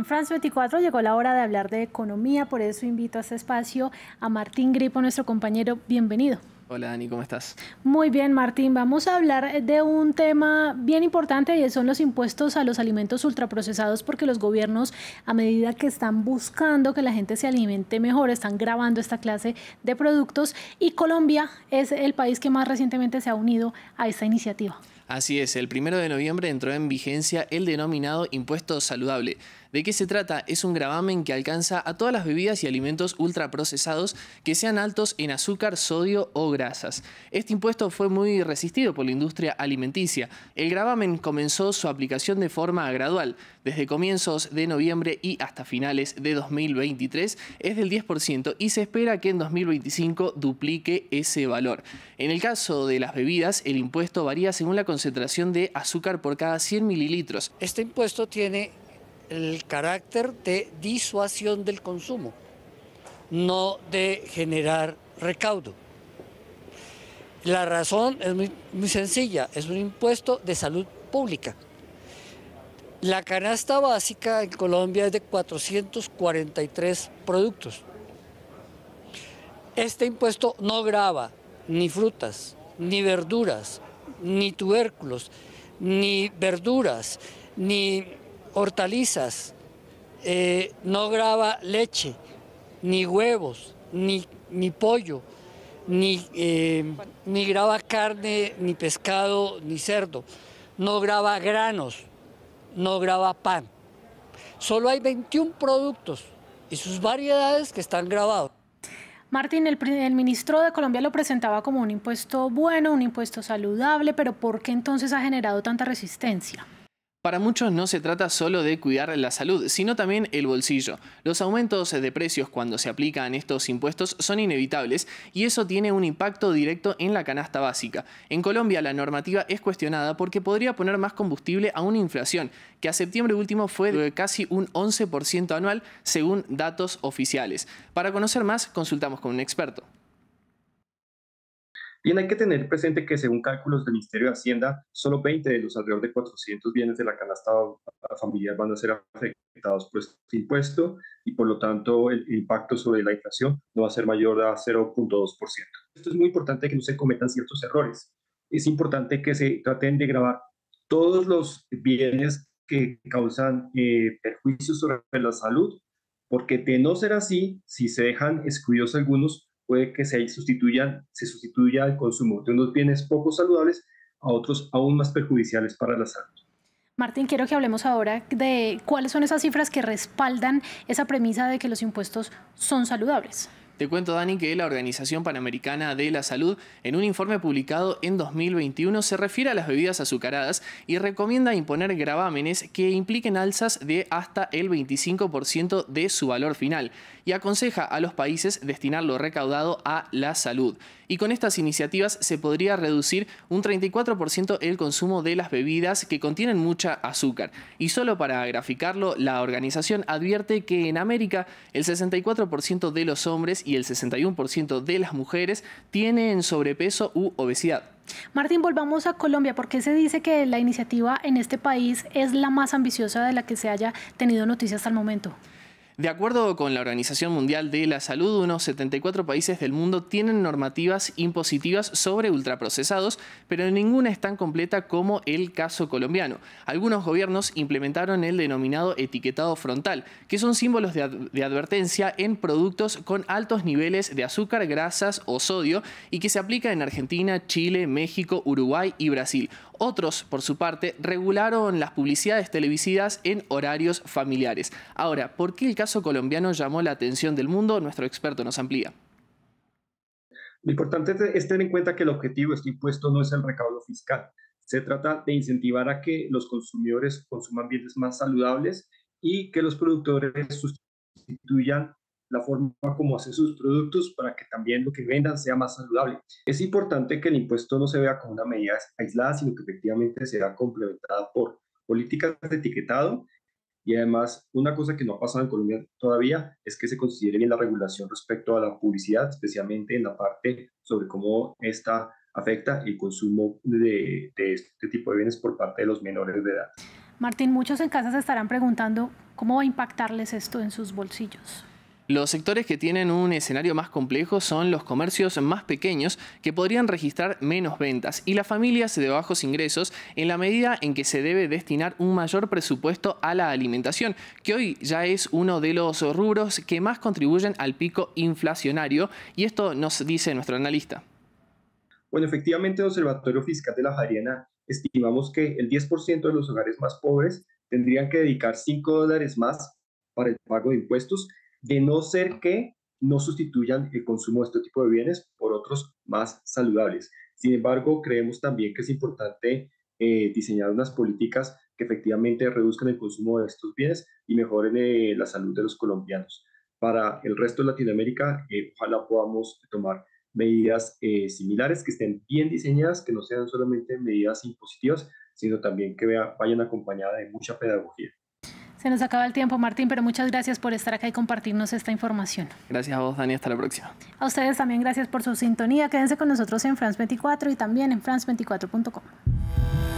en France 24 llegó la hora de hablar de economía, por eso invito a este espacio a Martín Gripo, nuestro compañero. Bienvenido. Hola Dani, ¿cómo estás? Muy bien Martín, vamos a hablar de un tema bien importante y son los impuestos a los alimentos ultraprocesados porque los gobiernos a medida que están buscando que la gente se alimente mejor, están grabando esta clase de productos y Colombia es el país que más recientemente se ha unido a esta iniciativa. Así es, el primero de noviembre entró en vigencia el denominado impuesto saludable ¿De qué se trata? Es un gravamen que alcanza a todas las bebidas y alimentos ultraprocesados que sean altos en azúcar, sodio o grasas. Este impuesto fue muy resistido por la industria alimenticia. El gravamen comenzó su aplicación de forma gradual, desde comienzos de noviembre y hasta finales de 2023 es del 10% y se espera que en 2025 duplique ese valor. En el caso de las bebidas, el impuesto varía según la concentración de azúcar por cada 100 mililitros. Este impuesto tiene el carácter de disuasión del consumo, no de generar recaudo. La razón es muy, sencilla, es un impuesto de salud pública. La canasta básica en Colombia es de 443 productos. Este impuesto no grava ni frutas, ni verduras, ni tubérculos, ni verduras, ni hortalizas, eh, no graba leche, ni huevos, ni, pollo, eh, ni, graba carne, ni pescado, ni cerdo, no graba granos, no graba pan. Solo hay 21 productos y sus variedades que están grabados. Martín, el, ministro de Colombia lo presentaba como un impuesto bueno, un impuesto saludable, pero ¿por qué entonces ha generado tanta resistencia? Para muchos no se trata solo de cuidar la salud, sino también el bolsillo. Los aumentos de precios cuando se aplican estos impuestos son inevitables y eso tiene un impacto directo en la canasta básica. En Colombia la normativa es cuestionada porque podría poner más combustible a una inflación que a septiembre último fue de casi un 11% anual según datos oficiales. Para conocer más consultamos con un experto. Bien, hay que tener presente que según cálculos del Ministerio de Hacienda, solo 20 de los alrededor de 400 bienes de la canasta familiar van a ser afectados por este impuesto y por lo tanto el impacto sobre la inflación no va a ser mayor a 0.2%. Esto es muy importante que no se cometan ciertos errores. Es importante que se traten de grabar todos los bienes que causan eh, perjuicios sobre la salud, porque de no ser así, si se dejan excluidos algunos, puede que se sustituya, se sustituya el consumo de unos bienes poco saludables a otros aún más perjudiciales para la salud. Martín, quiero que hablemos ahora de cuáles son esas cifras que respaldan esa premisa de que los impuestos son saludables. Te cuento, Dani, que la Organización Panamericana de la Salud, en un informe publicado en 2021, se refiere a las bebidas azucaradas y recomienda imponer gravámenes que impliquen alzas de hasta el 25% de su valor final y aconseja a los países destinar lo recaudado a la salud. Y con estas iniciativas se podría reducir un 34% el consumo de las bebidas que contienen mucha azúcar. Y solo para graficarlo, la organización advierte que en América el 64% de los hombres y el 61% de las mujeres tienen sobrepeso u obesidad. Martín, volvamos a Colombia. ¿Por qué se dice que la iniciativa en este país es la más ambiciosa de la que se haya tenido noticias hasta el momento? De acuerdo con la Organización Mundial de la Salud, unos 74 países del mundo tienen normativas impositivas sobre ultraprocesados, pero ninguna es tan completa como el caso colombiano. Algunos gobiernos implementaron el denominado etiquetado frontal, que son símbolos de, advertencia en productos con altos niveles de azúcar, grasas o sodio y que se aplica en Argentina, Chile, México, Uruguay y Brasil. Otros, por su parte, regularon las publicidades televisivas en horarios familiares. Ahora, ¿por qué el caso colombiano llamó la atención del mundo? Nuestro experto nos amplía. Lo importante es tener en cuenta que el objetivo de este impuesto no es el recaudo fiscal. Se trata de incentivar a que los consumidores consuman bienes más saludables y que los productores sustituyan la forma como hacen sus productos para que también lo que vendan sea más saludable. Es importante que el impuesto no se vea como una medida aislada, sino que efectivamente sea complementada por políticas de etiquetado y además una cosa que no ha pasado en Colombia todavía es que se considere bien la regulación respecto a la publicidad, especialmente en la parte sobre cómo esta afecta el consumo de, de este tipo de bienes por parte de los menores de edad. Martín, muchos en casa se estarán preguntando cómo va a impactarles esto en sus bolsillos. Los sectores que tienen un escenario más complejo son los comercios más pequeños que podrían registrar menos ventas y las familias de bajos ingresos en la medida en que se debe destinar un mayor presupuesto a la alimentación, que hoy ya es uno de los rubros que más contribuyen al pico inflacionario y esto nos dice nuestro analista. Bueno, efectivamente, el Observatorio Fiscal de la Jarena estimamos que el 10% de los hogares más pobres tendrían que dedicar 5 dólares más para el pago de impuestos de no ser que no sustituyan el consumo de este tipo de bienes por otros más saludables. Sin embargo, creemos también que es importante eh, diseñar unas políticas que efectivamente reduzcan el consumo de estos bienes y mejoren eh, la salud de los colombianos. Para el resto de Latinoamérica, eh, ojalá podamos tomar medidas similares que estén bien diseñadas, que no sean solamente medidas impositivas, sino también que vayan acompañadas de mucha pedagogía. Se nos acaba el tiempo, Martín, pero muchas gracias por estar acá y compartirnos esta información. Gracias a vos, Dani. Hasta la próxima. A ustedes también gracias por su sintonía. Quédense con nosotros en France 24 y también en France24.com.